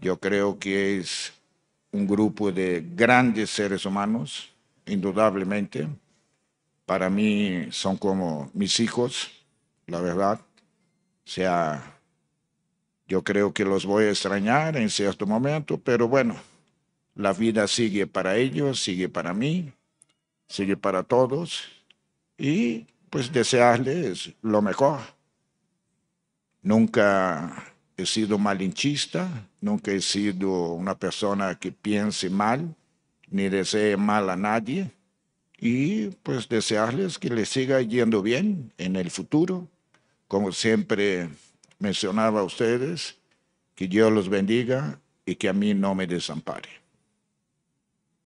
Yo creo que es un grupo de grandes seres humanos, indudablemente. Para mí son como mis hijos, la verdad. O sea, yo creo que los voy a extrañar en cierto momento, pero bueno, la vida sigue para ellos, sigue para mí, sigue para todos. Y pues desearles lo mejor. Nunca he sido malinchista, nunca he sido una persona que piense mal, ni desee mal a nadie. Y pues desearles que les siga yendo bien en el futuro. Como siempre mencionaba a ustedes, que Dios los bendiga y que a mí no me desampare.